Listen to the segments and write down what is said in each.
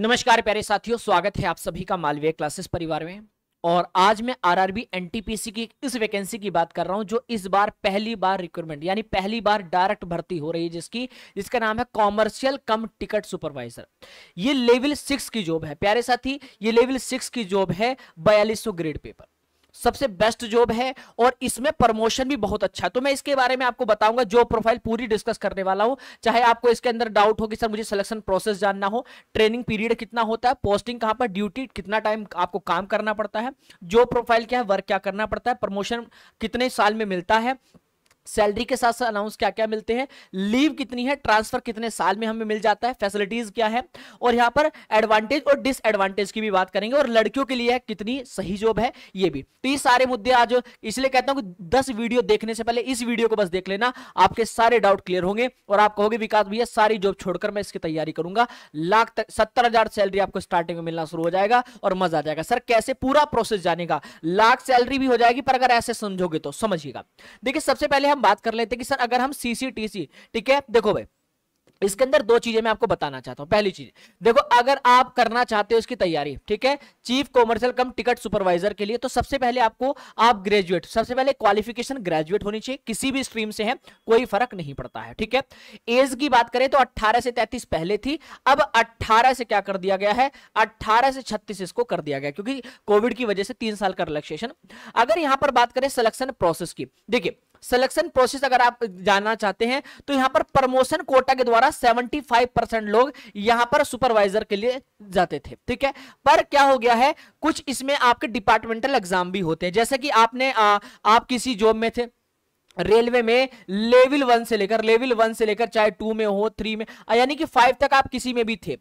नमस्कार प्यारे साथियों स्वागत है आप सभी का मालवीय क्लासेस परिवार में और आज मैं आरआरबी एनटीपीसी की इस वैकेंसी की बात कर रहा हूं जो इस बार पहली बार रिक्रूटमेंट यानी पहली बार डायरेक्ट भर्ती हो रही है जिसकी जिसका नाम है कॉमर्शियल कम टिकट सुपरवाइजर ये लेवल सिक्स की जॉब है प्यारे साथी ये लेवल सिक्स की जॉब है बयालीस ग्रेड पेपर सबसे बेस्ट जॉब है और इसमें प्रमोशन भी बहुत अच्छा है तो मैं इसके बारे में आपको बताऊंगा जॉब प्रोफाइल पूरी डिस्कस करने वाला हूं चाहे आपको इसके अंदर डाउट हो कि सर मुझे सिलेक्शन प्रोसेस जानना हो ट्रेनिंग पीरियड कितना होता है पोस्टिंग कहां पर ड्यूटी कितना टाइम आपको काम करना पड़ता है जॉब प्रोफाइल क्या है वर्क क्या करना पड़ता है प्रमोशन कितने साल में मिलता है सैलरी के साथ साथ अनाउंस क्या क्या मिलते हैं लीव कितनी है ट्रांसफर कितने साल में हमें मिल जाता है फैसिलिटीज क्या है और यहाँ पर एडवांटेज और डिसएडवांटेज की भी बात करेंगे और लड़कियों के लिए कितनी सही जॉब है ये भी तो ये सारे मुद्दे आज इसलिए कहता हूँ दस वीडियो देखने से पहले इस वीडियो को बस देख लेना आपके सारे डाउट क्लियर होंगे और आप कहोगे विकास भैया सारी जॉब छोड़कर मैं इसकी तैयारी करूंगा लाख सत्तर हजार सैलरी आपको स्टार्टिंग में मिलना शुरू हो जाएगा और मजा आ जाएगा सर कैसे पूरा प्रोसेस जानेगा लाख सैलरी भी हो जाएगी पर अगर ऐसे समझोगे तो समझिएगा देखिए सबसे पहले हम हम बात कर लेते हैं कि सर अगर हम सीसीटीसी ठीक है देखो भाई इसके अंदर दो चीजें मैं आपको बताना चाहता हूं पहली चीज देखो अगर आप करना चाहते हो इसकी तैयारी ठीक है chief commercial cum ticket supervisor के लिए तो सबसे पहले आपको आप ग्रेजुएट सबसे पहले क्वालिफिकेशन ग्रेजुएट होनी चाहिए किसी भी स्ट्रीम से है कोई फर्क नहीं पड़ता है ठीक है एज की बात करें तो अट्ठारह से तैतीस पहले थी अब अट्ठारह से क्या कर दिया गया है अट्ठारह से छत्तीस इसको कर दिया गया क्योंकि कोविड की वजह से तीन साल का रिलेक्सेशन अगर यहां पर बात करें सिलेक्शन प्रोसेस की देखिए सिलेक्शन प्रोसेस अगर आप जानना चाहते हैं तो यहां पर प्रमोशन कोटा के द्वारा 75 परसेंट लोग यहां पर सुपरवाइजर के लिए जाते थे ठीक है पर क्या हो गया है कुछ इसमें आपके डिपार्टमेंटल एग्जाम भी होते हैं जैसे कि आपने आ, आप किसी जॉब में थे रेलवे में लेवल वन से लेकर लेवल वन से लेकर चाहे टू में हो थ्री में यानी कि फाइव तक आप किसी में भी थे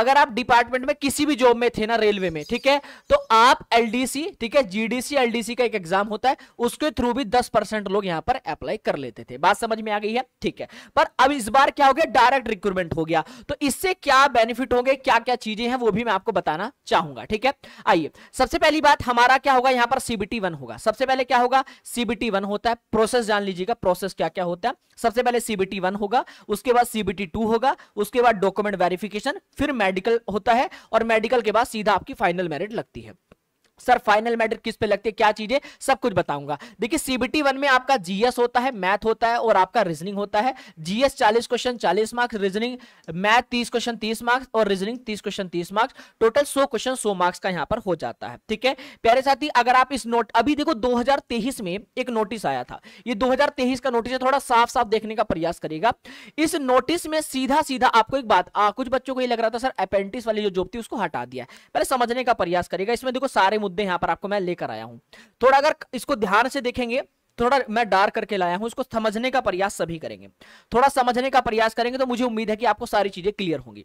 अगर आप डिपार्टमेंट में किसी भी जॉब में थे ना रेलवे में ठीक है तो आप एलडीसी ठीक है जीडीसी एलडीसी का एक एग्जाम होता है उसके थ्रू भी दस परसेंट लोग यहां पर अप्लाई कर लेते थे बात समझ में आ गई है ठीक है पर अब इस बार क्या हो गया डायरेक्ट रिक्रूटमेंट हो गया तो इससे क्या बेनिफिट होंगे क्या क्या चीजें हैं वो भी मैं आपको बताना चाहूंगा ठीक है आइए सबसे पहली बात हमारा क्या होगा यहां पर सीबीटी वन होगा सबसे पहले क्या होगा सीबीटी वन होता है प्रोसेस जान लीजिएगा प्रोसेस क्या क्या होता है सबसे पहले सीबीटी वन होगा उसके बाद सीबीटी टू होगा उसके बाद डॉक्यूमेंट वेरिफिकेशन फिर मेडिकल होता है और मेडिकल के बाद सीधा आपकी फाइनल मेरिट लगती है सर फाइनल मैटर किस पे लगते हैं क्या चीजें सब कुछ बताऊंगा देखिए सीबीटी वन में आपका जीएस होता है मैथ होता है और आपका रीजनिंग होता है GS 40 question 40 marks reasoning math 30 question 30 marks और reasoning 30 question 30 marks total 100 question 100 marks का यहां पर हो जाता है ठीक है प्यारे साथी अगर आप इस नोट अभी देखो दो में एक नोटिस आया था ये दो का नोटिस है थोड़ा साफ साफ देखने का प्रयास करेगा इस नोटिस में सीधा सीधा आपको एक बात कुछ बच्चों को ये लग रहा था सर अपेंटिस वाली जो जॉब थी उसको हटा दिया पहले समझने का प्रयास करेगा इसमें देखो सारे मुद्दे यहां पर आपको मैं लेकर आया हूँ थोड़ा अगर इसको ध्यान से देखेंगे थोड़ा मैं डार करके लाया हूं इसको समझने का प्रयास सभी करेंगे थोड़ा समझने का प्रयास करेंगे तो मुझे उम्मीद है कि आपको सारी चीजें क्लियर होंगी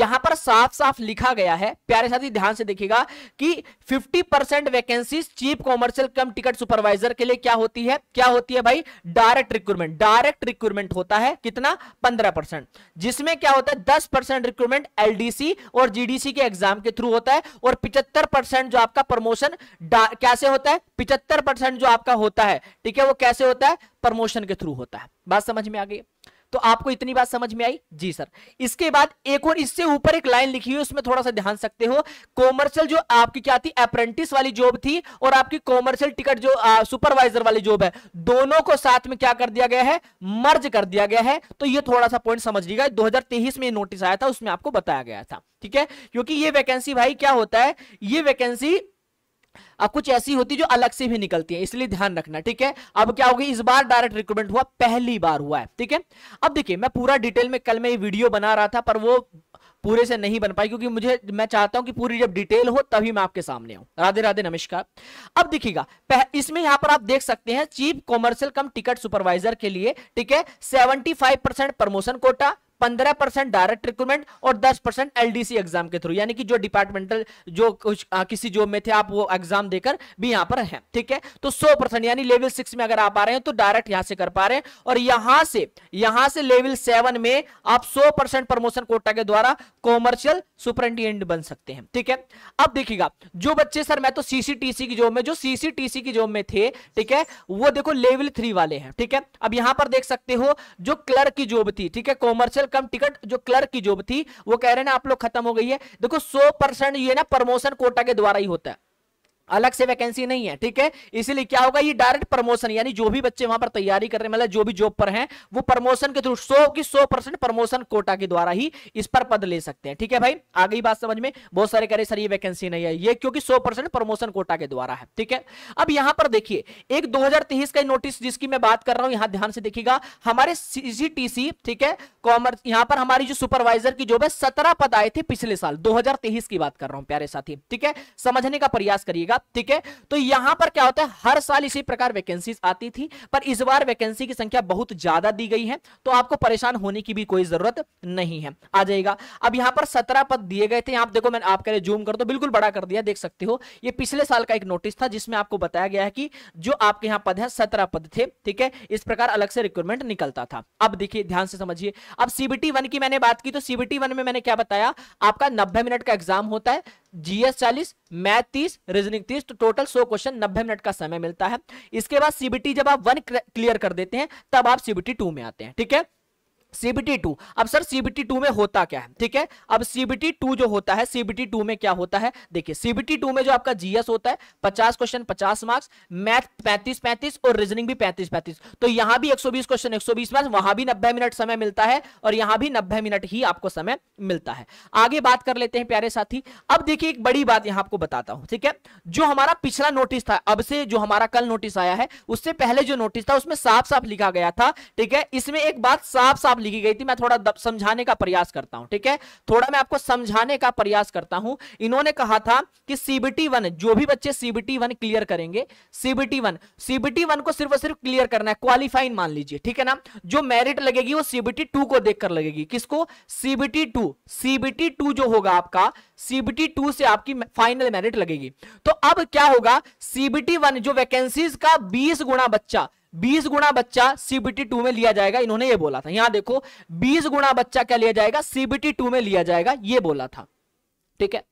यहां पर साफ साफ लिखा गया है प्यारे साथी ध्यान से देखिएगा कि 50 percent vacancy chief commercial cum ticket supervisor के लिए क्या होती है क्या होती है भाई डायरेक्ट रिक्रूटमेंट डायरेक्ट रिक्रूटमेंट होता है कितना 15 परसेंट जिसमें क्या होता है 10 परसेंट रिक्रूटमेंट एलडीसी और जीडीसी के एग्जाम के थ्रू होता है और पिचहत्तर परसेंट जो आपका प्रमोशन कैसे होता है पिचहत्तर परसेंट जो आपका होता है ठीक है वो कैसे होता है प्रमोशन के थ्रू होता है बात समझ में आ गई तो आपको इतनी बात समझ में आई जी सर इसके बाद एक और इससे ऊपर एक लाइन लिखी हुई उसमें थोड़ा सा ध्यान सकते हो कॉमर्शियल जो आपकी क्या थी अप्रेंटिस वाली जॉब थी और आपकी कॉमर्शियल टिकट जो सुपरवाइजर वाली जॉब है दोनों को साथ में क्या कर दिया गया है मर्ज कर दिया गया है तो ये थोड़ा सा पॉइंट समझ लीजिएगा दो में नोटिस आया था उसमें आपको बताया गया था ठीक है क्योंकि ये वैकेंसी भाई क्या होता है ये वैकेंसी अब कुछ ऐसी होती जो अलग से भी निकलती है इसलिए ध्यान रखना ठीक है अब क्या होगी इस बार डायरेक्ट रिक्रूटमेंट हुआ पहली बार हुआ है ठीक है अब देखिए मैं पूरा डिटेल में कल मैं ये वीडियो बना रहा था पर वो पूरे से नहीं बन पाई क्योंकि मुझे मैं चाहता हूं कि पूरी जब डिटेल हो तभी मैं आपके सामने आऊं राधे राधे नमस्कार अब देखिएगा इसमें यहां पर आप देख सकते हैं chief commercial cum ticket supervisor के लिए ठीक है 75 परसेंट प्रमोशन कोटा पंद्रह परसेंट डायरेक्ट रिक्रूटमेंट और दस परसेंट एलडीसी एग्जाम के थ्रू यानी कि जो डिपार्टमेंटल जो कुछ आ, किसी जॉब में थे आप वो एग्जाम देकर भी यहां पर हैं ठीक है तो सौ परसेंट यानी लेवल सिक्स में अगर आप आ रहे हैं तो डायरेक्ट यहां से कर पा रहे हैं और यहां से यहां से लेवल सेवन में आप सौ परसेंट प्रमोशन कोटा के द्वारा कॉमर्शियल सुपरिटेंडेंट बन सकते हैं ठीक है अब देखिएगा जो बच्चे सर मैं तो सीसीटीसी की जॉब में जो सीसीटीसी की जॉब में थे ठीक है वो देखो लेवल थ्री वाले हैं ठीक है अब यहां पर देख सकते हो जो क्लर्क की जॉब थी ठीक है कॉमर्शियल वेतन कम टिकट जो क्लर्क की जॉब थी वो कह रहे ना आप लोग खत्म हो गई है देखो सो परसेंट ये ना प्रमोशन कोटा के द्वारा ही होता है अलग से वैकेंसी नहीं है ठीक है इसीलिए क्या होगा ये डायरेक्ट प्रमोशन यानी जो भी बच्चे वहां पर तैयारी कर रहे हैं मतलब जो भी जॉब पर हैं वो प्रमोशन के थ्रू सो की सो परसेंट प्रमोशन कोटा के द्वारा ही इस पर पद ले सकते हैं ठीक है भाई आ गई बात समझ में बहुत सारे कह रहे सर ये वैकेंसी नहीं है ये क्योंकि सौ प्रमोशन कोटा के द्वारा है ठीक है अब यहां पर देखिए एक दो का नोटिस जिसकी मैं बात कर रहा हूं यहां ध्यान से देखिएगा हमारे सीजीटीसी ठीक है कॉमर्स यहां पर हमारी जो सुपरवाइजर की जॉब है सत्रह पद आए थे पिछले साल दो की बात कर रहा हूं प्यारे साथी ठीक है समझने का प्रयास करिएगा जाएगा ठीक है तो यहां पर क्या होता है हर साल इसी प्रकार वैकेंसी आती थी पर इस बार वैकेंसी की संख्या बहुत ज्यादा दी गई है तो आपको परेशान होने की भी कोई जरूरत नहीं है आ जाएगा अब यहां पर सत्रह पद दिए गए थे आप देखो मैंने आपके लिए जूम कर दो बिल्कुल बड़ा कर दिया देख सकते हो ये पिछले साल का एक नोटिस था जिसमें आपको बताया गया है कि जो आपके यहां पद है सत्रह पद थे ठीक है इस प्रकार अलग से रिक्रूटमेंट निकलता था अब देखिए ध्यान से समझिए अब सीबीटी वन की मैंने बात की तो सीबीटी वन में मैंने क्या बताया आपका नब्बे मिनट का एग्जाम होता है जीएस चालीस मैथ तीस रीजनिंग तीस तो टोटल सौ क्वेश्चन नब्बे मिनट का समय मिलता है इसके बाद सीबीटी जब आप वन क्लियर कर देते हैं तब आप सीबीटी टू में आते हैं ठीक है सीबीटी टू अब सर सीबीटी टू में होता क्या है ठीक है अब सीबीटी टू जो होता है सीबीटी टू में क्या होता है देखिए सीबीटी टू में जो आपका जीएस होता है पचास क्वेश्चन पचास मार्क्स मैथ पैंतीस पैंतीस और रीजनिंग भी पैंतीस पैंतीस तो यहां भी एक सौ बीस क्वेश्चन एक सौ बीस मार्क्स वहां भी नब्बे मिनट समय मिलता है और यहां भी नब्बे मिनट ही आपको समय मिलता है आगे बात कर लेते हैं प्यारे साथी अब देखिए एक बड़ी बात यहां आपको बताता हूं ठीक है जो हमारा पिछला नोटिस था अब से जो हमारा कल नोटिस आया है उससे पहले जो नोटिस था उसमें साफ साफ लिखा गया था ठीक है इसमें एक बात साफ साफ लिखी गई थी मैं थोड़ा समझाने का प्रयास करता हूं ठीक है थोड़ा मैं आपको समझाने का प्रयास करता हूं इन्होंने कहा था कि सीबीटी वन जो भी बच्चे सीबीटी वन क्लियर करेंगे सीबीटी वन सीबीटी वन को सिर्फ और सिर्फ क्लियर करना है क्वालिफाइन मान लीजिए ठीक है ना जो मेरिट लगेगी वो सीबीटी टू को देखकर लगेगी किसको सीबीटी टू सीबीटी टू जो होगा आपका सीबीटी टू से आपकी फाइनल मेरिट लगेगी तो अब क्या होगा सीबीटी वन जो वैकेंसीज का बीस गुणा बच्चा बीस गुणा बच्चा सीबीटी टू में लिया जाएगा इन्होंने ये बोला था यहां देखो बीस गुणा बच्चा क्या लिया जाएगा सीबीटी टू में लिया जाएगा ये बोला था ठीक है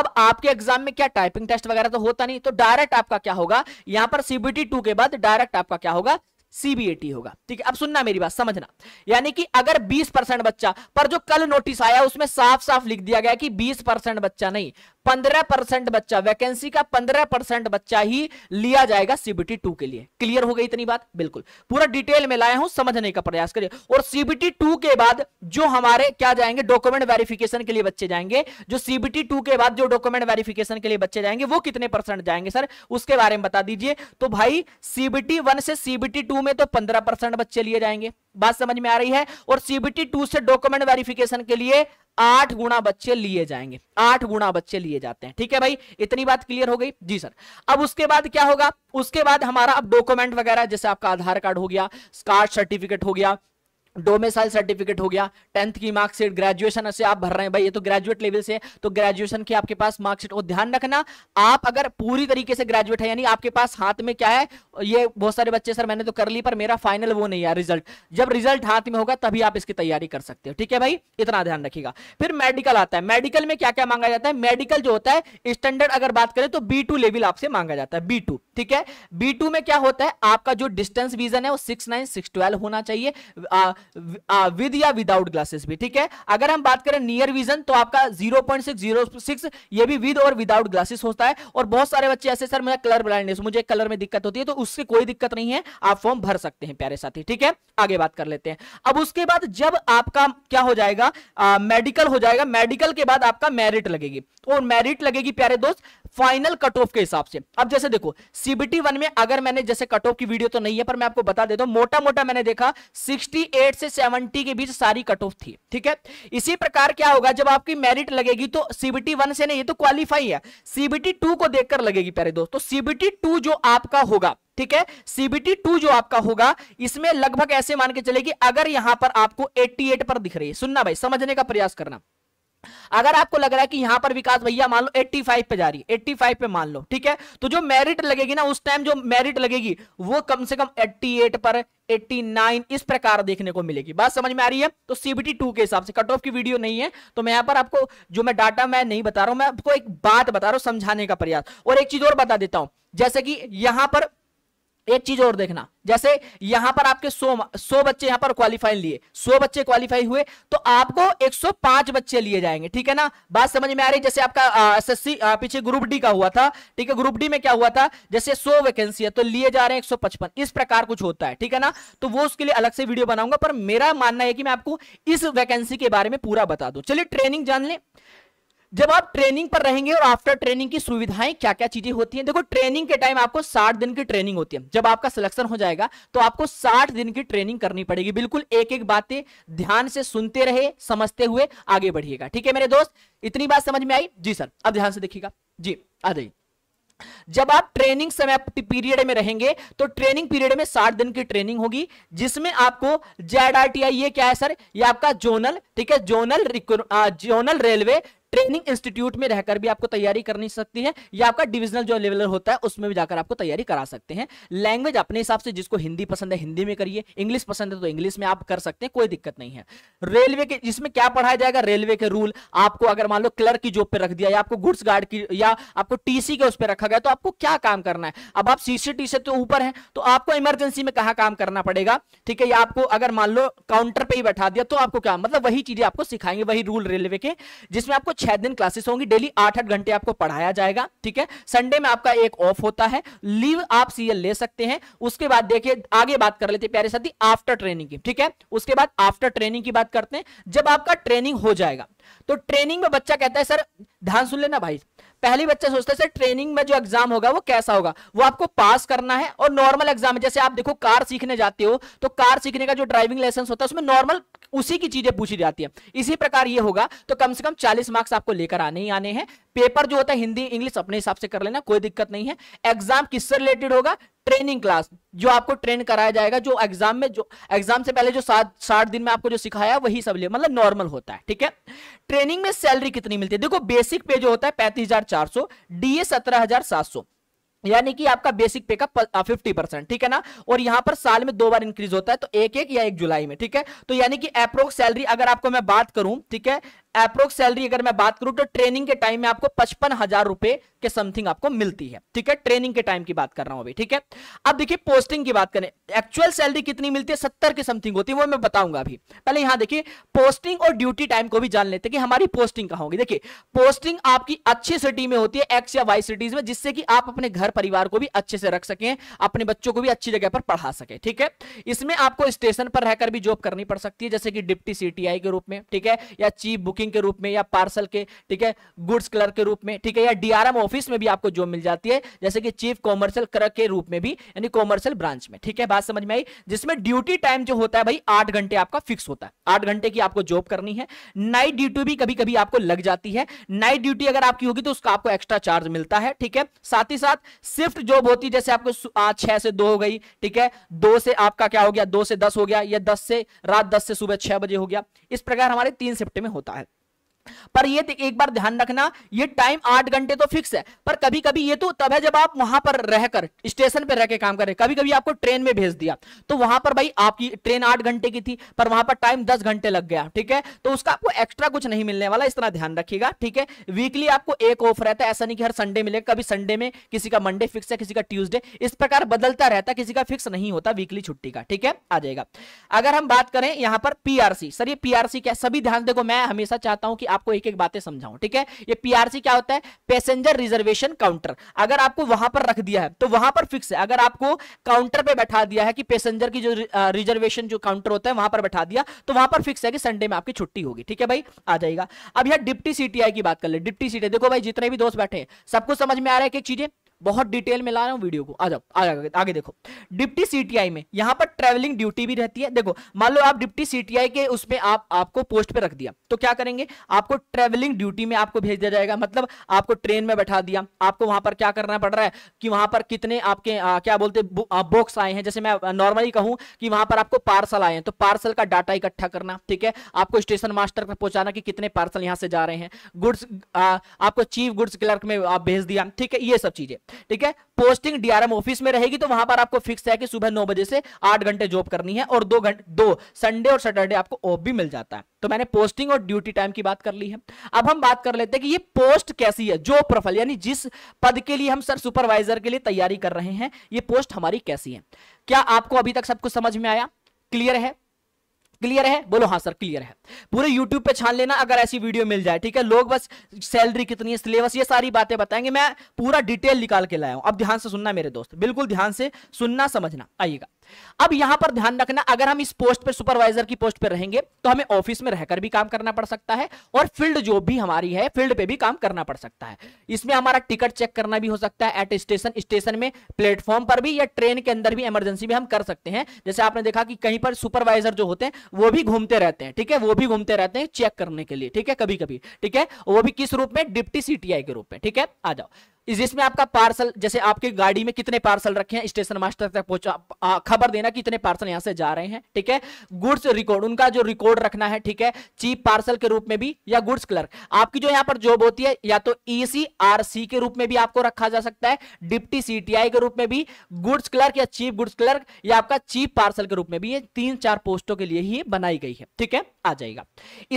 अब आपके एग्जाम में क्या टाइपिंग टेस्ट वगैरह तो होता नहीं तो डायरेक्ट आपका क्या होगा यहां पर सीबीटी टू के बाद डायरेक्ट आपका क्या होगा सीबीएटी होगा ठीक है अब सुनना मेरी बात समझना यानी कि अगर 20 परसेंट बच्चा पर जो कल नोटिस आया उसमें साफ साफ लिख दिया गया कि 20 परसेंट बच्चा नहीं 15 परसेंट बच्चा वैकेंसी का 15 परसेंट बच्चा ही लिया जाएगा सीबीटी टू के लिए क्लियर हो गई इतनी बात बिल्कुल पूरा डिटेल में लाया हूं समझने का प्रयास करिए और सीबीटी टू के बाद जो हमारे क्या जाएंगे डॉक्यूमेंट वेरिफिकेशन के लिए बच्चे जाएंगे जो सीबीटी टू के बाद जो डॉक्यूमेंट वेरिफिकेशन के लिए बच्चे जाएंगे वो कितने परसेंट जाएंगे सर उसके बारे में बता दीजिए तो भाई सीबीटी वन से सीबीटी टू टू में तो पंद्रह परसेंट बच्चे लिए जाएंगे बात समझ में आ रही है और सीबीटी टू से डॉक्यूमेंट वेरिफिकेशन के लिए आठ गुना बच्चे लिए जाएंगे आठ गुना बच्चे लिए जाते हैं ठीक है भाई इतनी बात क्लियर हो गई जी सर अब उसके बाद क्या होगा उसके बाद हमारा अब डॉक्यूमेंट वगैरह जैसे आपका आधार कार्ड हो गया कास्ट सर्टिफिकेट हो गया डोमिसाइल सर्टिफिकेट हो गया टेंथ की मार्कशीट ग्रेजुएशन से आप भर रहे हैं भाई ये तो ग्रेजुएट लेवल से तो ग्रेजुएशन की आपके पास मार्कशीट और ध्यान रखना आप अगर पूरी तरीके से ग्रेजुएट है यानी आपके पास हाथ में क्या है ये बहुत सारे बच्चे सर मैंने तो कर ली पर मेरा फाइनल वो नहीं है रिजल्ट जब रिजल्ट हाथ में होगा तभी आप इसकी तैयारी कर सकते हो ठीक है भाई इतना ध्यान रखिएगा फिर मेडिकल आता है मेडिकल में क्या क्या मांगा जाता है मेडिकल जो होता है स्टैंडर्ड अगर बात करें तो बी लेवल आपसे मांगा जाता है बी ठीक है बी में क्या होता है आपका जो डिस्टेंस विजन है वो सिक्स नाइन होना चाहिए विद या विदाउट ग्लासेस भी ठीक है अगर हम बात करें नियर विजन तो आपका 0.606 ये भी विद और विदाउट ग्लासेस होता है और बहुत सारे बच्चे ऐसे सर मेरा कलर ब्लाइंडनेस मुझे कलर में दिक्कत होती है तो उससे कोई दिक्कत नहीं है आप फॉर्म भर सकते हैं प्यारे साथी ठीक है आगे बात कर लेते हैं अब उसके बाद जब आपका क्या हो जाएगा मेडिकल हो जाएगा मेडिकल के बाद आपका मेरिट लगेगी और तो मेरिट लगेगी प्यारे दोस्त फाइनल कट ऑफ के हिसाब से अब जैसे देखो सीबीटी वन में अगर मैंने जैसे कट ऑफ की वीडियो तो नहीं है पर मैं आपको बता देता हूं मोटा मोटा मैंने देखा सिक्सटी हंड्रेड से 70 के बीच सारी कट ऑफ थी ठीक है इसी प्रकार क्या होगा जब आपकी मेरिट लगेगी तो सीबीटी वन से नहीं ये तो क्वालिफाई है सीबीटी टू को देखकर लगेगी प्यारे तो सीबीटी टू जो आपका होगा ठीक है सीबीटी टू जो आपका होगा इसमें लगभग ऐसे मान के चले कि अगर यहां पर आपको 88 पर दिख रही है सुनना भाई समझने का प्रयास करना अगर आपको लग रहा है कि यहां पर विकास भैया मान लो 85 पे जा रही है 85 पे मान लो ठीक है तो जो मेरिट लगेगी ना उस टाइम जो मेरिट लगेगी वो कम से कम 88 पर 89 इस प्रकार देखने को मिलेगी बात समझ में आ रही है तो सीबीटी टू के हिसाब से कट ऑफ की वीडियो नहीं है तो मैं यहां पर आपको जो मैं डाटा मैं नहीं बता रहा हूं मैं आपको एक बात बता रहा हूं समझाने का प्रयास और एक चीज और बता देता हूं जैसे कि यहां पर एक चीज और देखना जैसे यहां पर आपके सौ सौ बच्चे यहां पर क्वालिफाई लिए सौ बच्चे क्वालिफाई हुए तो आपको 105 बच्चे लिए जाएंगे ठीक है ना बात समझ में आ रही जैसे आपका एसएससी पीछे ग्रुप डी का हुआ था ठीक है ग्रुप डी में क्या हुआ था जैसे 100 वैकेंसी है तो लिए जा रहे हैं 155 इस प्रकार कुछ होता है ठीक है ना तो वो उसके लिए अलग से वीडियो बनाऊंगा पर मेरा मानना है कि मैं आपको इस वैकेंसी के बारे में पूरा बता दू चलिए ट्रेनिंग जान लें जब आप ट्रेनिंग पर रहेंगे और आफ्टर ट्रेनिंग की सुविधाएं क्या क्या चीजें होती हैं देखो ट्रेनिंग के टाइम आपको 60 दिन की ट्रेनिंग होती है जब आपका सिलेक्शन हो जाएगा तो आपको 60 दिन की ट्रेनिंग करनी पड़ेगी बिल्कुल एक एक बातें ध्यान से सुनते रहे समझते हुए आगे बढ़िएगा ठीक है मेरे दोस्त इतनी बात समझ में आई जी सर अब ध्यान से देखिएगा जी आ जाइए जब आप ट्रेनिंग समय पीरियड में रहेंगे तो ट्रेनिंग पीरियड में साठ दिन की ट्रेनिंग होगी जिसमें आपको जेड ये क्या है सर ये आपका जोनल ठीक है zonal zonal railway training institute में रहकर भी आपको तैयारी करनी सकती है या आपका डिविजनल जो लेवल होता है उसमें भी जाकर आपको तैयारी करा सकते हैं लैंग्वेज अपने हिसाब से जिसको हिंदी पसंद है हिंदी में करिए इंग्लिश पसंद है तो इंग्लिश में आप कर सकते हैं कोई दिक्कत नहीं है रेलवे के जिसमें क्या पढ़ाया जाएगा रेलवे के रूल आपको अगर मान लो क्लर्क की जॉब पे रख दिया या आपको गुड्स गार्ड की या आपको टीसी के उस पर रखा गया तो आपको क्या काम करना है अब आप सीसीटी से तो ऊपर है तो आपको इमरजेंसी में कहा काम करना पड़ेगा ठीक है या आपको अगर मान लो काउंटर पर ही बैठा दिया तो आपको क्या मतलब वही चीजें आपको सिखाएंगे वही रूल रेलवे के जिसमें आपको छह दिन क्लासेस होंगी डेली आठ आठ घंटे आपको पढ़ाया जाएगा ठीक है संडे में आपका एक ऑफ होता है लीव आप सीएल ले सकते हैं उसके बाद देखिए आगे बात कर लेते हैं प्यारे साथी आफ्टर ट्रेनिंग की ठीक है उसके बाद आफ्टर ट्रेनिंग की बात करते हैं जब आपका ट्रेनिंग हो जाएगा तो ट्रेनिंग में बच्चा कहता है सर ध्यान सुन लेना भाई पहली बच्चा सोचता है सर ट्रेनिंग में जो एग्जाम होगा वो कैसा होगा वो आपको पास करना है और नॉर्मल एग्जाम है जैसे आप देखो कार सीखने जाते हो तो कार सीखने का जो ड्राइविंग लाइसेंस होता है उसमें नॉर्मल उसी की चीजें पूछी जाती है इसी प्रकार ये होगा तो कम से कम चालीस मार्क्स आपको लेकर आने ही आने हैं पेपर जो होता है हिंदी इंग्लिश अपने हिसाब से कर लेना कोई दिक्कत नहीं है एग्जाम किससे रिलेटेड होगा ट्रेनिंग क्लास जो आपको ट्रेन कराया जाएगा जो एग्जाम में जो एग्जाम से पहले जो सात साठ दिन में आपको जो सिखाया वही सब लिया मतलब नॉर्मल होता है ठीक है ट्रेनिंग में सैलरी कितनी मिलती है देखो बेसिक पे जो होता है पैंतीस हजार चार सौ डीए सत्रह हजार सात सौ यानी कि आपका बेसिक पे का फिफ्टी परसेंट ठीक है ना और यहां पर साल में दो बार इंक्रीज होता है तो एक एक या एक जुलाई में ठीक है तो यानी कि अप्रोक्स सैलरी अगर आपको मैं बात करूं ठीक है अप्रोक्स सैलरी अगर मैं बात करूं तो ट्रेनिंग के टाइम में आपको पचपन हजार रुपए के समथिंग आपको मिलती है ठीक है ट्रेनिंग के टाइम की बात कर रहा हूं अभी ठीक है अब देखिए पोस्टिंग की बात करें एक्चुअल सैलरी कितनी मिलती है सत्तर के समथिंग होती है वो मैं बताऊंगा अभी पहले यहां देखिए पोस्टिंग और ड्यूटी टाइम को भी जान लेते हैं कि हमारी पोस्टिंग कहा होगी देखिए पोस्टिंग आपकी अच्छी सिटी में होती है एक्स या वाई सिटीज में जिससे कि आप अपने घर परिवार को भी अच्छे से रख सकें अपने बच्चों को भी अच्छी जगह पर पढ़ा सके ठीक है इसमें आपको स्टेशन पर रहकर भी जॉब करनी पड़ सकती है जैसे कि डिप्टी सी के रूप में ठीक है या चीफ बुकिंग के रूप में या पार्सल के ठीक है गुड्स क्लर्क के रूप में ठीक है या डीआरएम ऑफिस में भी आपको जॉब मिल जाती है जैसे कि चीफ कॉमर्शियल क्लर्क के रूप में भी यानी कॉमर्शियल ब्रांच में ठीक है बात समझ में आई जिसमें ड्यूटी टाइम जो होता है भाई आठ घंटे आपका फिक्स होता है आठ घंटे की आपको जॉब करनी है नाइट ड्यूटी भी कभी कभी आपको लग जाती है नाइट ड्यूटी अगर आपकी होगी तो उसका आपको एक्स्ट्रा चार्ज मिलता है ठीक है साथ ही साथ शिफ्ट जॉब होती है जैसे आपको छह से दो हो गई ठीक है दो से आपका क्या हो गया दो से दस हो गया या दस से रात दस से सुबह छह बजे हो गया इस प्रकार हमारे तीन शिफ्ट में होता है पर ये एक बार ध्यान रखना ये टाइम आठ घंटे तो फिक्स है पर कभी कभी ये तो तब है जब आप वहां पर रहकर स्टेशन पर रहकर काम करें कभी कभी आपको ट्रेन में भेज दिया तो वहां पर भाई आपकी ट्रेन आठ घंटे की थी पर वहां पर टाइम दस घंटे लग गया ठीक है तो उसका आपको एक्स्ट्रा कुछ नहीं मिलने वाला इस तरह ध्यान रखिएगा ठीक है वीकली आपको एक ऑफ रहता है ऐसा नहीं कि हर संडे मिलेगा कभी संडे में किसी का मंडे फिक्स है किसी का ट्यूजडे इस प्रकार बदलता रहता किसी का फिक्स नहीं होता वीकली छुट्टी का ठीक है आ जाएगा अगर हम बात करें यहां पर पीआरसी सर ये पीआरसी क्या सभी ध्यान देखो मैं हमेशा चाहता हूं कि आपको एक एक बातें समझाऊं ठीक है ये पीआरसी क्या होता है पैसेंजर रिजर्वेशन काउंटर अगर आपको वहां पर रख दिया है तो वहां पर फिक्स है अगर आपको काउंटर पे बैठा दिया है कि पैसेंजर की जो रिजर्वेशन जो काउंटर होता है वहां पर बैठा दिया तो वहां पर फिक्स है कि संडे में आपकी छुट्टी होगी ठीक है भाई आ जाएगा अब यहाँ डिप्टी सीटीआई की बात कर ले डिप्टी सीटीआई देखो भाई जितने भी दोस्त बैठे हैं सबको समझ में आ रहा है कि चीजें बहुत डिटेल में ला रहा हूँ वीडियो को आ जाओ आगे, आगे देखो डिप्टी सीटीआई में यहाँ पर ट्रेवलिंग ड्यूटी भी रहती है देखो मान लो आप डिप्टी सीटीआई के उसमें आप आपको पोस्ट पे रख दिया तो क्या करेंगे आपको ट्रेवलिंग ड्यूटी में आपको भेज दिया जाएगा मतलब आपको ट्रेन में बैठा दिया आपको वहां पर क्या करना पड़ रहा है कि वहां पर कितने आपके आ, क्या बोलते बॉक्स आए हैं जैसे मैं नॉर्मली कहूँ कि वहां पर आपको पार्सल आए हैं तो पार्सल का डाटा इकट्ठा करना ठीक है आपको स्टेशन मास्टर पर पहुंचाना कि कितने पार्सल यहाँ से जा रहे हैं गुड्स आपको चीफ गुड्स क्लर्क में भेज दिया ठीक है ये सब चीजें ठीक है पोस्टिंग डीआरएम ऑफिस में रहेगी तो वहां पर आपको फिक्स है कि सुबह नौ बजे से आठ घंटे जॉब करनी है और दो घंटे दो संडे और सैटरडे आपको ऑफ भी मिल जाता है तो मैंने पोस्टिंग और ड्यूटी टाइम की बात कर ली है अब हम बात कर लेते हैं कि ये पोस्ट कैसी है जॉब प्रोफाइल यानी जिस पद के लिए हम सर सुपरवाइजर के लिए तैयारी कर रहे हैं ये पोस्ट हमारी कैसी है क्या आपको अभी तक सब कुछ समझ में आया क्लियर है क्लियर है बोलो हाँ सर क्लियर है पूरे यूट्यूब पे छान लेना अगर ऐसी वीडियो मिल जाए ठीक है लोग बस सैलरी कितनी है सिलेबस ये सारी बातें बताएंगे मैं पूरा डिटेल निकाल के लाया हूं अब ध्यान से सुनना मेरे दोस्त बिल्कुल ध्यान से सुनना समझना आइएगा अब यहां पर ध्यान रखना अगर हम इस पोस्ट पर सुपरवाइजर की पोस्ट पर रहेंगे तो हमें ऑफिस में रहकर भी काम करना पड़ सकता है और फील्ड जॉब भी हमारी है फील्ड पे भी काम करना पड़ सकता है इसमें हमारा टिकट चेक करना भी हो सकता है एट स्टेशन स्टेशन में प्लेटफॉर्म पर भी या ट्रेन के अंदर भी इमरजेंसी में हम कर सकते हैं जैसे आपने देखा कि कहीं पर सुपरवाइजर जो होते हैं वो भी घूमते रहते हैं ठीक है वो भी घूमते रहते हैं चेक करने के लिए ठीक है कभी कभी ठीक है वो भी किस रूप में डिप्टी सी के रूप में ठीक है आ जाओ जिसमें आपका पार्सल जैसे आपकी गाड़ी में कितने पार्सल रखे हैं स्टेशन मास्टर तक पहुंचा खबर देना कितने पार्सल यहां से जा रहे हैं ठीक है गुड्स रिकॉर्ड उनका जो रिकॉर्ड रखना है ठीक है चीफ पार्सल के रूप में भी या गुड्स क्लर्क आपकी जो यहां पर जॉब होती है या तो ईसीआरसी e के रूप में भी आपको रखा जा सकता है डिप्टी सी के रूप में भी गुड्स क्लर्क या चीफ गुड्स क्लर्क या आपका चीफ पार्सल के रूप में भी ये तीन चार पोस्टों के लिए ही बनाई गई है ठीक है आ जाएगा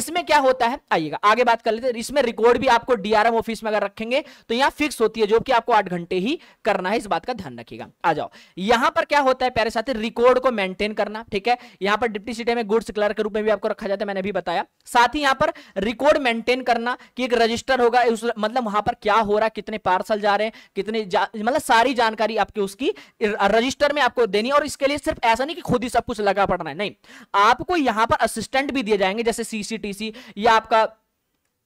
इसमें क्या होता है आइएगा आगे बात कर लेते हैं इसमें रिकॉर्ड भी आपको डीआरएम ऑफिस में अगर रखेंगे तो यहां फिक्स होती है है जो कि आपको आठ घंटे ही करना है इस बात का ध्यान रखिएगा आ जाओ यहां पर क्या होता है प्यारे साथी रिकॉर्ड को मेंटेन करना ठीक है यहां पर डिप्टी सीटे में गुड्स क्लर्क के रूप में भी आपको रखा जाता है मैंने भी बताया साथ ही यहां पर रिकॉर्ड मेंटेन करना कि एक रजिस्टर होगा उस मतलब वहां पर क्या हो रहा है कितने पार्सल जा रहे हैं कितने मतलब सारी जानकारी आपके उसकी रजिस्टर में आपको देनी और इसके लिए सिर्फ ऐसा नहीं कि खुद ही सब कुछ लगा पड़ना है नहीं आपको यहां पर असिस्टेंट भी दिए जाएंगे जैसे सीसीटीसी या आपका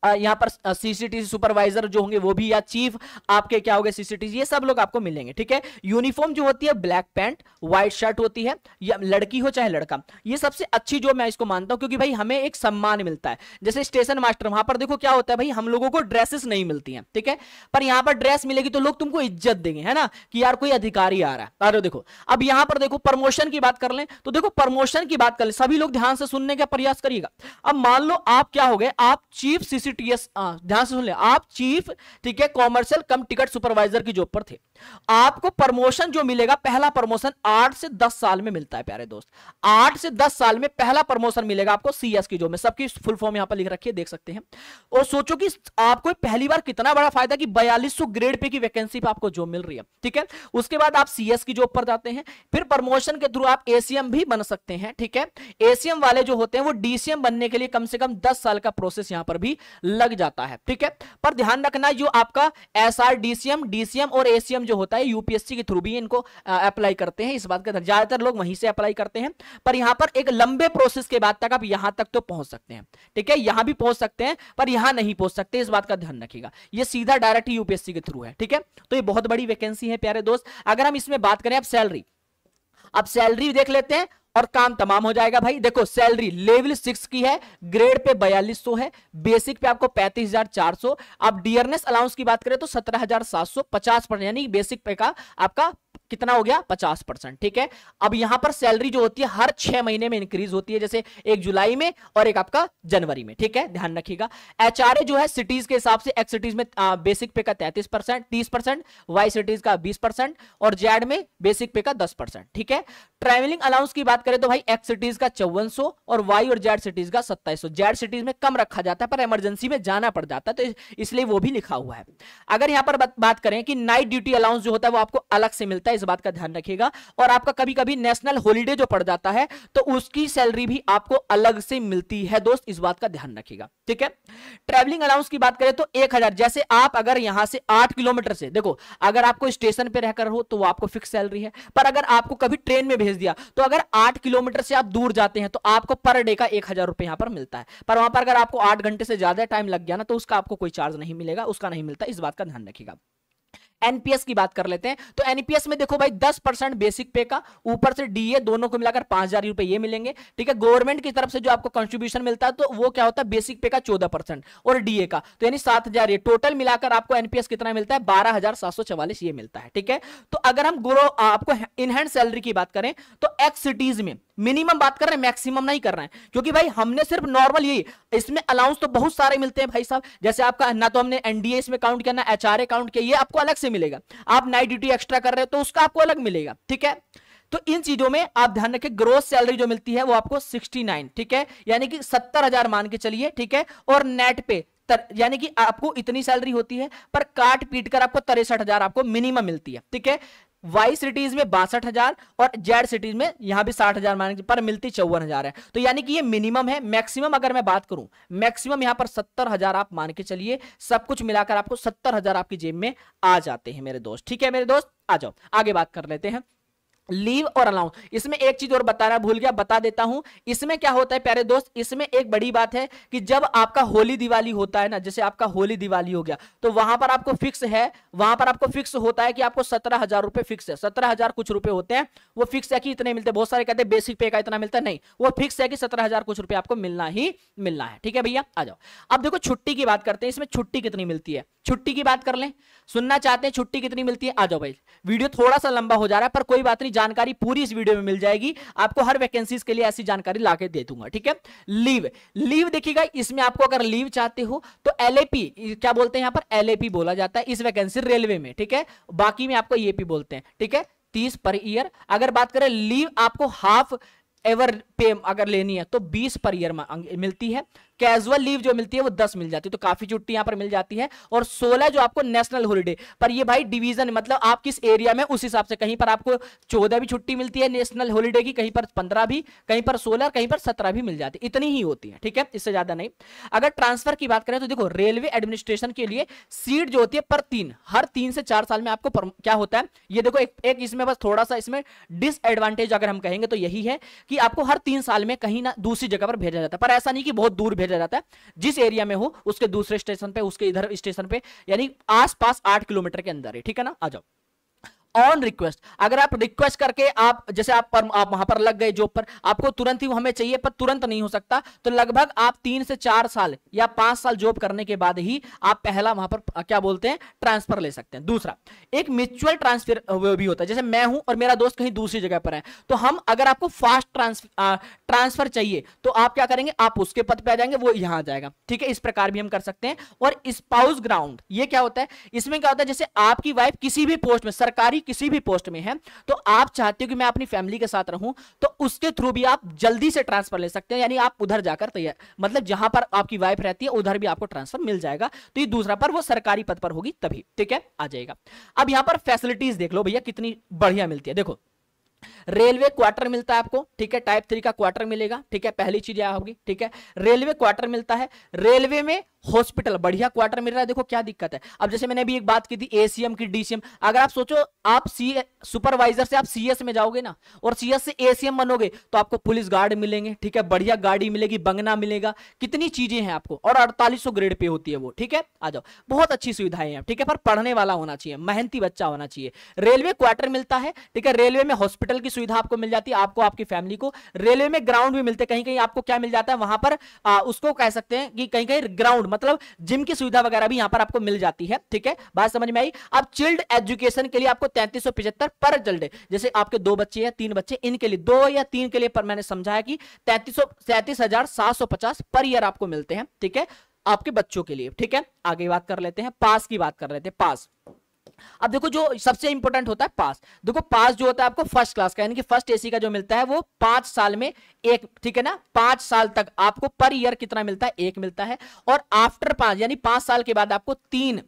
यहाँ पर सीसीटीसी सुपरवाइजर जो होंगे वो भी या चीफ आपके क्या होंगे सीसीटीसी ये सब लोग आपको मिलेंगे ठीक है यूनिफॉर्म जो होती है ब्लैक पैंट व्हाइट शर्ट होती है या लड़की हो चाहे लड़का ये सबसे अच्छी जो मैं इसको मानता हूँ क्योंकि भाई हमें एक सम्मान मिलता है जैसे स्टेशन मास्टर वहां पर देखो क्या होता है भाई हम लोगों को ड्रेसेस नहीं मिलती है ठीक है पर यहाँ पर ड्रेस मिलेगी तो लोग तुमको इज्जत देंगे है ना कि यार कोई अधिकारी आ रहा है अरे देखो अब यहाँ पर देखो प्रमोशन की बात कर ले तो देखो प्रमोशन की बात कर ले सभी लोग ध्यान से सुनने का प्रयास करिएगा अब मान लो आप क्या हो गए आप चीफ सीसी टीएस हाँ, ध्यान से सुन ले आप चीफ ठीक है कॉमर्शियल कम टिकट सुपरवाइजर की जॉब पर थे आपको प्रमोशन जो मिलेगा पहला प्रमोशन आठ से दस साल में मिलता है प्यारे दोस्त आठ से दस साल में पहला प्रमोशन मिलेगा आपको सीएस की जॉब में सबकी फुल फॉर्म यहां पर लिख रखिए देख सकते हैं और सोचो कि आपको पहली बार कितना बड़ा फायदा कि बयालीस ग्रेड पे की वैकेंसी पर आपको जॉब मिल रही है ठीक है उसके बाद आप सीएस की जॉब पर जाते हैं फिर प्रमोशन के थ्रू आप एसीएम भी बन सकते हैं ठीक है एसीएम वाले जो होते हैं वो डीसीएम बनने के लिए कम से कम दस साल का प्रोसेस यहां पर भी लग जाता है ठीक है पर ध्यान रखना जो आपका एस आर डीसीएम डीसीएम और एसीएम जो होता है यूपीएससी के थ्रू भी इनको अप्लाई करते हैं इस बात का ज्यादातर लोग वहीं से अप्लाई करते हैं पर यहां पर एक लंबे प्रोसेस के बाद तक आप यहां तक तो पहुंच सकते हैं ठीक है यहां भी पहुंच सकते हैं पर यहां नहीं पहुंच सकते इस बात का ध्यान रखिएगा ये सीधा डायरेक्ट यूपीएससी के थ्रू है ठीक है तो ये बहुत बड़ी वैकेंसी है प्यारे दोस्त अगर हम इसमें बात करें अब सैलरी अब सैलरी देख लेते हैं और काम तमाम हो जाएगा भाई देखो सैलरी लेवल सिक्स की है ग्रेड पे बयालीस सौ है बेसिक पे आपको पैंतीस हजार चार सौ आप डियरनेस अलाउंस की बात करें तो सत्रह हजार सात सौ पचास परसेंट यानी बेसिक पे का आपका कितना हो गया पचास परसेंट ठीक है अब यहां पर सैलरी जो होती है हर छह महीने में इंक्रीज होती है जैसे एक जुलाई में और एक आपका जनवरी में ठीक है ध्यान रखिएगा एचआरए जो है सिटीज के हिसाब से एक्स सिटीज में आ, बेसिक पे का तैतीस परसेंट तीस परसेंट वाई सिटीज का बीस परसेंट और जेड में बेसिक पे का दस परसेंट ठीक है ट्रेवलिंग अलाउंस की बात करें तो भाई एक्स सिटीज का चौवन और वाई और जेड सिटीज का सत्ताईस जेड सिटीज में कम रखा जाता है पर इमरजेंसी में जाना पड़ जाता है तो इसलिए वो भी लिखा हुआ है अगर यहां पर बात करें कि नाइट ड्यूटी अलाउंस जो होता है वो आपको अलग से मिलता है इस बात का ध्यान रखिएगा और आपका कभी कभी नेशनल होलीडे जो पड़ जाता है तो उसकी सैलरी भी आपको अलग से मिलती है दोस्त इस बात का ध्यान रखिएगा ठीक है ट्रेवलिंग अलाउंस की बात करें तो एक हजार जैसे आप अगर यहां से आठ किलोमीटर से देखो अगर आपको स्टेशन पे रहकर हो तो वो आपको फिक्स सैलरी है पर अगर आपको कभी ट्रेन में भेज दिया तो अगर आठ किलोमीटर से आप दूर जाते हैं तो आपको पर डे का एक हजार रुपए यहां पर मिलता है पर वहां पर अगर आपको आठ घंटे से ज्यादा टाइम लग गया ना तो उसका आपको कोई चार्ज नहीं मिलेगा उसका नहीं मिलता इस बात का ध्यान रखिएगा एनपीएस की बात कर लेते हैं तो एनपीएस में देखो भाई दस परसेंट बेसिक पे का ऊपर से डीए दोनों को मिलाकर पांच हजार रुपए ये मिलेंगे ठीक है गवर्नमेंट की तरफ से जो आपको कंट्रीब्यूशन मिलता है तो वो क्या होता है बेसिक पे का चौदह परसेंट और डीए का तो यानी सात हजार ये टोटल मिलाकर आपको एनपीएस कितना मिलता है बारह हजार सात सौ चवालीस ये मिलता है ठीक है तो अगर हम ग्रो आपको इनहैंड सैलरी की बात करें तो एक्स सिटीज में मिनिमम बात कर रहे हैं मैक्सिमम नहीं कर रहे हैं क्योंकि भाई हमने सिर्फ नॉर्मल यही इसमें अलाउंस तो बहुत सारे मिलते हैं भाई साहब जैसे आपका ना तो हमने एनडीए इसमें काउंट किया ना एचआरए काउंट किया ये आपको अलग से से मिलेगा आप नाइट ड्यूटी एक्स्ट्रा कर रहे हो तो उसका आपको अलग मिलेगा ठीक है तो इन चीजों में आप ध्यान रखें ग्रोस सैलरी जो मिलती है वो आपको 69 ठीक है यानी कि सत्तर हजार मान के चलिए ठीक है और नेट पे यानी कि आपको इतनी सैलरी होती है पर काट पीट कर आपको तिरसठ हजार आपको मिनिमम मिलती है ठीक है वाई सिटीज में बासठ हजार और जेड सिटीज में यहां भी साठ हजार मान पर मिलती चौवन हजार है तो यानी कि ये मिनिमम है मैक्सिमम अगर मैं बात करूं मैक्सिमम यहां पर सत्तर हजार आप मान के चलिए सब कुछ मिलाकर आपको सत्तर हजार आपकी जेब में आ जाते हैं मेरे दोस्त ठीक है मेरे दोस्त आ जाओ आगे बात कर लेते हैं लीव और अलाउंस इसमें एक चीज और बताना भूल गया बता देता हूं इसमें क्या होता है प्यारे दोस्त इसमें एक बड़ी बात है कि जब आपका होली दिवाली होता है ना जैसे आपका होली दिवाली हो गया तो वहां पर आपको फिक्स है वहां पर आपको फिक्स होता है कि आपको सत्रह हजार रुपए फिक्स है सत्रह हजार कुछ रुपए होते हैं वो फिक्स है कि इतने मिलते बहुत सारे कहते हैं बेसिक पे का इतना मिलता नहीं वो फिक्स है कि सत्रह हजार कुछ रुपए आपको मिलना ही मिलना है ठीक है भैया आ जाओ अब देखो छुट्टी की बात करते हैं इसमें छुट्टी कितनी मिलती है छुट्टी की बात कर ले सुनना चाहते हैं छुट्टी कितनी मिलती है आ जाओ भाई वीडियो थोड़ा सा लंबा हो जा रहा है पर कोई बात नहीं जानकारी पूरी इस वीडियो में मिल जाएगी आपको हर वैकेंसीज के लिए ऐसी जानकारी ला दे दूंगा ठीक है लीव लीव देखिएगा इसमें आपको अगर लीव चाहते हो तो एल क्या बोलते हैं यहां पर एल बोला जाता है इस वैकेंसी रेलवे में ठीक है बाकी में आपको ये बोलते हैं ठीक है तीस पर ईयर अगर बात करें लीव आपको हाफ एवर पे अगर लेनी है तो 20 पर ईयर मिलती है कैजुअल लीव जो मिलती है वो दस मिल जाती है तो काफी छुट्टी यहां पर मिल जाती है और सोलह जो आपको नेशनल हॉलीडे पर ये भाई डिवीजन मतलब आप किस एरिया में उस हिसाब से कहीं पर आपको चौदह भी छुट्टी मिलती है नेशनल हॉलीडे की कहीं पर पंद्रह भी कहीं पर सोलह कहीं पर सत्रह भी मिल जाती है इतनी ही होती है ठीक है इससे ज्यादा नहीं अगर ट्रांसफर की बात करें तो देखो रेलवे एडमिनिस्ट्रेशन के लिए सीट जो होती है पर तीन हर तीन से चार साल में आपको क्या होता है ये देखो एक, इसमें बस थोड़ा सा इसमें डिसएडवांटेज अगर हम कहेंगे तो यही है कि आपको हर तीन साल में कहीं ना दूसरी जगह पर भेजा जाता है पर ऐसा नहीं कि बहुत दूर भेजा जाता है जिस एरिया में हो उसके दूसरे स्टेशन पे उसके इधर स्टेशन पे यानी आसपास आठ किलोमीटर के अंदर है ठीक है ना आ जाओ ऑन रिक्वेस्ट अगर आप रिक्वेस्ट करके आप जैसे आप पर, आप वहां पर लग गए जॉब पर आपको तुरंत ही हमें चाहिए पर तुरंत नहीं हो सकता तो लगभग आप तीन से चार साल या पांच साल जॉब करने के बाद ही आप पहला वहां पर क्या बोलते हैं ट्रांसफर ले सकते हैं दूसरा एक म्यूचुअल ट्रांसफर भी होता है जैसे मैं हूं और मेरा दोस्त कहीं दूसरी जगह पर है तो हम अगर आपको फास्ट ट्रांसफर चाहिए तो आप क्या करेंगे आप उसके पद पर आ जाएंगे वो यहां आ जाएगा ठीक है इस प्रकार भी हम कर सकते हैं और स्पाउस ग्राउंड ये क्या होता है इसमें क्या होता है जैसे आपकी वाइफ किसी भी पोस्ट में सरकारी किसी भी पोस्ट में है तो आप चाहते हो कि मैं अपनी फैमिली के साथ रहूं तो उसके थ्रू भी आप जल्दी से ट्रांसफर ले सकते हैं यानी आप उधर जाकर तैयार मतलब जहां पर आपकी वाइफ रहती है उधर भी आपको ट्रांसफर मिल जाएगा तो ये दूसरा पर वो सरकारी पद पर होगी तभी ठीक है आ जाएगा अब यहां पर फैसिलिटीज देख लो भैया कितनी बढ़िया मिलती है देखो रेलवे क्वार्टर मिलता है आपको ठीक है टाइप थ्री का क्वार्टर मिलेगा ठीक है पहली चीज यह होगी ठीक है रेलवे क्वार्टर मिलता है रेलवे में हॉस्पिटल बढ़िया क्वार्टर मिल रहा है देखो क्या दिक्कत है अब जैसे मैंने अभी एक बात की थी एसीएम की डीसीएम अगर आप सोचो आप सी सुपरवाइजर से आप सीएस में जाओगे ना और सीएस से एसीएम बनोगे तो आपको पुलिस गार्ड मिलेंगे ठीक है बढ़िया गाड़ी मिलेगी बंगना मिलेगा कितनी चीजें हैं आपको और अड़तालीस ग्रेड पे होती है वो ठीक है आ जाओ बहुत अच्छी सुविधाएं हैं ठीक है पर पढ़ने वाला होना चाहिए मेहनती बच्चा होना चाहिए रेलवे क्वार्टर मिलता है ठीक है रेलवे में हॉस्पिटल की सुविधा आपको मिल जाती है आपको आपकी फैमिली को रेलवे में ग्राउंड भी मिलते कहीं कहीं आपको क्या मिल जाता है वहां पर उसको कह सकते हैं कि कहीं कहीं ग्राउंड मतलब मतलब जिम की सुविधा वगैरह भी यहां पर आपको मिल जाती है ठीक है बात समझ में आई अब चिल्ड एजुकेशन के लिए आपको तैंतीस पर जल्द जैसे आपके दो बच्चे या तीन बच्चे इनके लिए दो या तीन के लिए पर मैंने समझाया कि तैंतीस पर ईयर आपको मिलते हैं ठीक है आपके बच्चों के लिए ठीक है आगे बात कर लेते हैं पास की बात कर लेते हैं पास अब देखो जो सबसे इंपॉर्टेंट होता है पास देखो पास जो होता है आपको फर्स्ट क्लास का यानी कि फर्स्ट एसी का जो मिलता है वो पांच साल में एक ठीक है ना पांच साल तक आपको पर ईयर कितना मिलता है एक मिलता है और आफ्टर पांच यानी पांच साल के बाद आपको तीन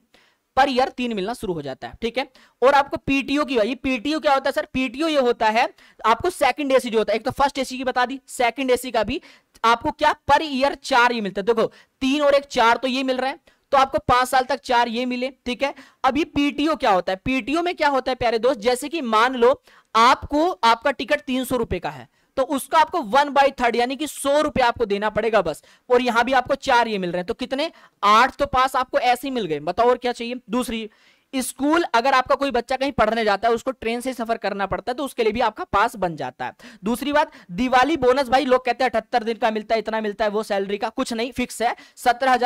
पर ईयर तीन मिलना शुरू हो जाता है ठीक है और आपको पीटीओ की ये पीटीओ क्या होता है सर पीटीओ ये होता है आपको सेकंड एसी जो होता है एक तो फर्स्ट एसी की बता दी सेकंड एसी का भी आपको क्या पर ईयर चार ही मिलता है देखो तीन और एक चार तो ये मिल रहा है तो आपको पांच साल तक चार ये मिले ठीक है अभी पीटीओ क्या होता है पीटीओ में क्या होता है प्यारे दोस्त जैसे कि मान लो आपको आपका टिकट तीन सौ रुपए का है तो उसका आपको वन बाई थर्ड यानी कि सौ रुपए आपको देना पड़ेगा बस और यहां भी आपको चार ये मिल रहे हैं तो कितने आठ तो पास आपको ऐसे ही मिल गए बताओ और क्या चाहिए दूसरी स्कूल अगर आपका कोई बच्चा कहीं पढ़ने जाता है उसको ट्रेन से सफर करना पड़ता है तो उसके लिए भी आपका पास बन जाता है दूसरी बात दिवाली बोनस भाई लोग कहते हैं अठहत्तर दिन का मिलता है इतना मिलता है वो सैलरी का कुछ नहीं फिक्स है सत्रह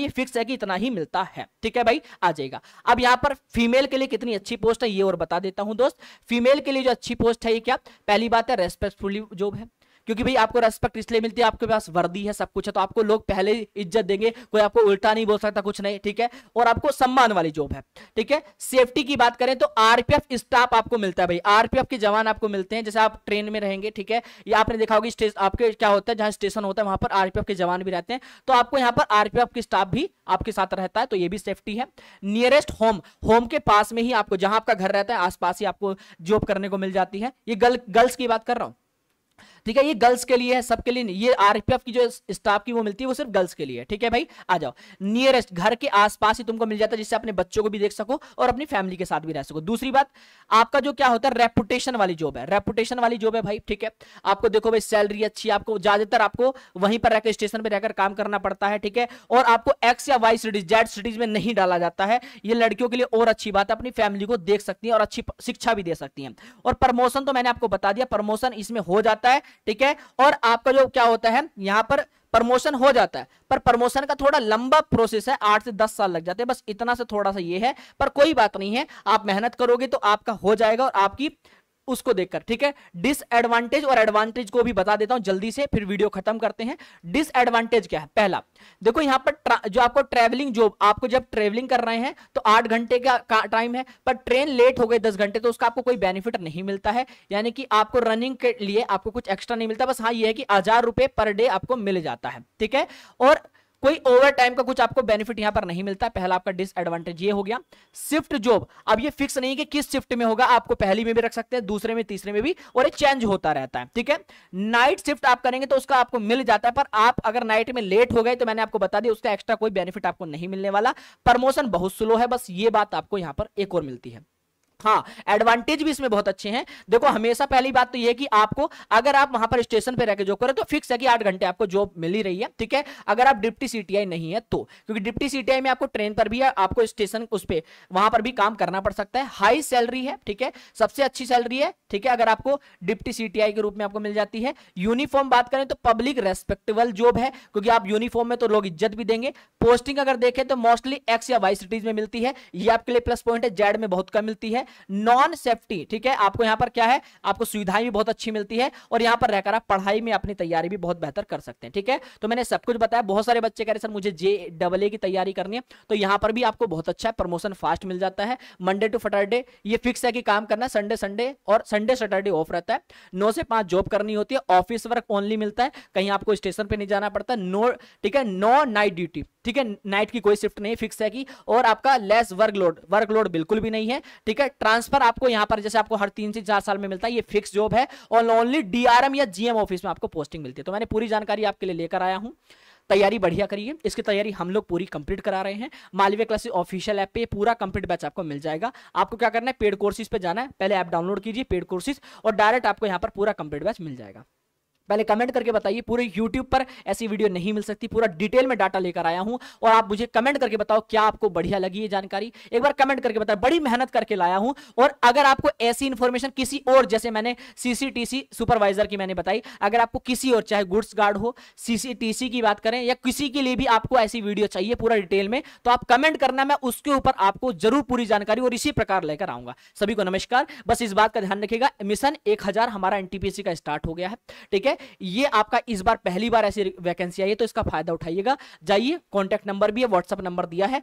ये फिक्स है कि इतना ही मिलता है ठीक है भाई आ जाएगा अब यहां पर फीमेल के लिए कितनी अच्छी पोस्ट है ये और बता देता हूं दोस्त फीमेल के लिए जो अच्छी पोस्ट है ये क्या पहली बात है रेस्पेक्टफुली जॉब है क्योंकि भाई आपको रेस्पेक्ट इसलिए मिलती है आपके पास वर्दी है सब कुछ है तो आपको लोग पहले इज्जत देंगे कोई आपको उल्टा नहीं बोल सकता कुछ नहीं ठीक है और आपको सम्मान वाली जॉब है ठीक है सेफ्टी की बात करें तो आरपीएफ स्टाफ आपको मिलता है भाई आरपीएफ के जवान आपको मिलते हैं जैसे आप ट्रेन में रहेंगे ठीक है या आपने देखा होगी आपके क्या होता है जहां स्टेशन होता है वहां पर आरपीएफ के जवान भी रहते हैं तो आपको यहाँ पर आरपीएफ के स्टाफ भी आपके साथ रहता है तो ये भी सेफ्टी है नियरेस्ट होम होम के पास में ही आपको जहां आपका घर रहता है आसपास ही आपको जॉब करने को मिल जाती है ये गर्ल गर्ल्स की बात कर रहा हूं ठीक है ये गर्ल्स के लिए है सबके लिए नहीं ये आरपीएफ की जो स्टाफ की वो मिलती है वो सिर्फ गर्ल्स के लिए है ठीक है भाई आ जाओ नियरेस्ट घर के आसपास ही तुमको मिल जाता है जिससे अपने बच्चों को भी देख सको और अपनी फैमिली के साथ भी रह सको दूसरी बात आपका जो क्या होता है रेपुटेशन वाली जॉब है रेपुटेशन वाली जॉब है भाई ठीक है आपको देखो भाई सैलरी अच्छी आपको ज्यादातर आपको वहीं पर रहकर स्टेशन पर रहकर काम करना पड़ता है ठीक है और आपको एक्स या वाई सिटीज जेड सिटीज में नहीं डाला जाता है ये लड़कियों के लिए और अच्छी बात है अपनी फैमिली को देख सकती है और अच्छी शिक्षा भी दे सकती है और प्रमोशन तो मैंने आपको बता दिया प्रमोशन इसमें हो जाता है ठीक है और आपका जो क्या होता है यहाँ पर प्रमोशन हो जाता है पर प्रमोशन का थोड़ा लंबा प्रोसेस है आठ से दस साल लग जाते हैं बस इतना से थोड़ा सा ये है पर कोई बात नहीं है आप मेहनत करोगे तो आपका हो जाएगा और आपकी उसको देखकर ठीक है डिसएडवांटेज और एडवांटेज को भी बता देता हूं जल्दी से फिर वीडियो खत्म करते हैं डिसएडवांटेज क्या है पहला देखो यहां पर जो आपको ट्रेवलिंग जॉब आपको जब ट्रेवलिंग कर रहे हैं तो आठ घंटे का टाइम है पर ट्रेन लेट हो गई दस घंटे तो उसका आपको कोई बेनिफिट नहीं मिलता है यानी कि आपको रनिंग के लिए आपको कुछ एक्स्ट्रा नहीं मिलता बस हाँ यह है कि हजार पर डे आपको मिल जाता है ठीक है और कोई ओवर टाइम का कुछ आपको बेनिफिट यहां पर नहीं मिलता पहला आपका डिसएडवांटेज ये हो गया शिफ्ट जॉब अब ये फिक्स नहीं है कि किस शिफ्ट में होगा आपको पहली में भी रख सकते हैं दूसरे में तीसरे में भी और ये चेंज होता रहता है ठीक है नाइट शिफ्ट आप करेंगे तो उसका आपको मिल जाता है पर आप अगर नाइट में लेट हो गए तो मैंने आपको बता दिया उसका एक्स्ट्रा कोई बेनिफिट आपको नहीं मिलने वाला प्रमोशन बहुत स्लो है बस ये बात आपको यहां पर एक और मिलती है हाँ एडवांटेज भी इसमें बहुत अच्छे हैं देखो हमेशा पहली बात तो यह कि आपको अगर आप वहां पर स्टेशन पर रहकर जॉब करें तो फिक्स है कि आठ घंटे आपको जॉब मिल ही रही है ठीक है अगर आप डिप्टी सीटीआई नहीं है तो क्योंकि डिप्टी सीटीआई में आपको ट्रेन पर भी है आपको स्टेशन उस पर वहां पर भी काम करना पड़ सकता है हाई सैलरी है ठीक है सबसे अच्छी सैलरी है ठीक है अगर आपको डिप्टी सीटीआई के रूप में आपको मिल जाती है यूनिफॉर्म बात करें तो पब्लिक रेस्पेक्टेबल जॉब है क्योंकि आप यूनिफॉर्म में तो लोग इज्जत भी देंगे पोस्टिंग अगर देखें तो मोस्टली एक्स या वाई सिटीज में मिलती है ये आपके लिए प्लस पॉइंट है जेड में बहुत कम मिलती है नॉन सेफ्टी ठीक है आपको यहां पर क्या है आपको सुविधाएं भी बहुत अच्छी मिलती है और यहां पर रहकर आप पढ़ाई में अपनी तैयारी भी बहुत बेहतर कर सकते हैं ठीक है तो मैंने सब कुछ बताया बहुत सारे बच्चे कह रहे सर मुझे जे डबल ए की तैयारी करनी है तो यहां पर भी आपको बहुत अच्छा प्रमोशन फास्ट मिल जाता है मंडे टू सैटरडे ये फिक्स है कि काम करना संडे संडे और संडे सैटरडे ऑफ रहता है नौ से पांच जॉब करनी होती है ऑफिस वर्क ओनली मिलता है कहीं आपको स्टेशन पर नहीं जाना पड़ता नो ठीक है नो नाइट ड्यूटी ठीक है नाइट की कोई शिफ्ट नहीं फिक्स है कि और आपका लेस वर्कलोड वर्कलोड बिल्कुल भी नहीं है ठीक है ट्रांसफर आपको यहां पर जैसे आपको हर तीन से चार साल में मिलता है ये फिक्स जॉब है और ओनली डीआरएम या जीएम ऑफिस में आपको पोस्टिंग मिलती है तो मैंने पूरी जानकारी आपके लिए लेकर आया हूं तैयारी बढ़िया करिए इसकी तैयारी हम लोग पूरी कंप्लीट करा रहे हैं मालवीय क्लास ऑफिशियल ऐप पे पूरा कंप्लीट बैच आपको मिल जाएगा आपको क्या करना है पेड कोर्सेज पे जाना है पहले ऐप डाउनलोड कीजिए पेड कोर्सेज और डायरेक्ट आपको यहाँ पर पूरा कंप्लीट बैच मिल जाएगा पहले कमेंट करके बताइए पूरे यूट्यूब पर ऐसी वीडियो नहीं मिल सकती पूरा डिटेल में डाटा लेकर आया हूं और आप मुझे कमेंट करके बताओ क्या आपको बढ़िया लगी ये जानकारी एक बार कमेंट करके बताओ बड़ी मेहनत करके लाया हूं और अगर आपको ऐसी इंफॉर्मेशन किसी और जैसे मैंने सीसीटीसी सुपरवाइजर की मैंने बताई अगर आपको किसी और चाहे गुड्स गार्ड हो सीसीटीसी की बात करें या किसी के लिए भी आपको ऐसी वीडियो चाहिए पूरा डिटेल में तो आप कमेंट करना मैं उसके ऊपर आपको जरूर पूरी जानकारी और इसी प्रकार लेकर आऊंगा सभी को नमस्कार बस इस बात का ध्यान रखेगा मिशन एक हमारा एनटीपीसी का स्टार्ट हो गया है ठीक है है ये आपका इस बार पहली बार ऐसी वैकेंसी आई है तो इसका फायदा उठाइएगा जाइए कॉन्टैक्ट नंबर भी है व्हाट्सअप नंबर दिया है